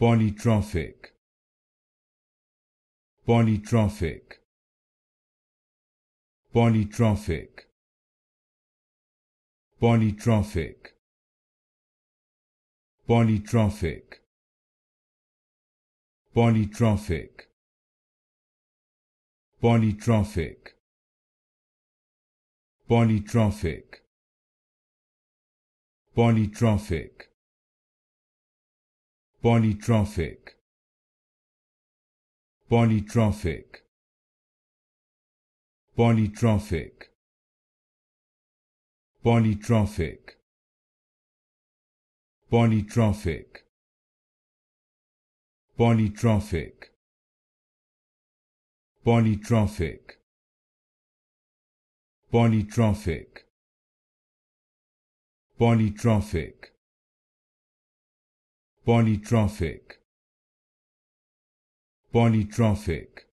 polytrophic polytrophic polytrophic polytrophic polytrophic polytrophic polytrophic polytrophic polytrophic polytrophic polytrophic polytrophic polytrophic polytrophic polytrophic polytrophic polytrophic polytrophic polytrophic polytrophic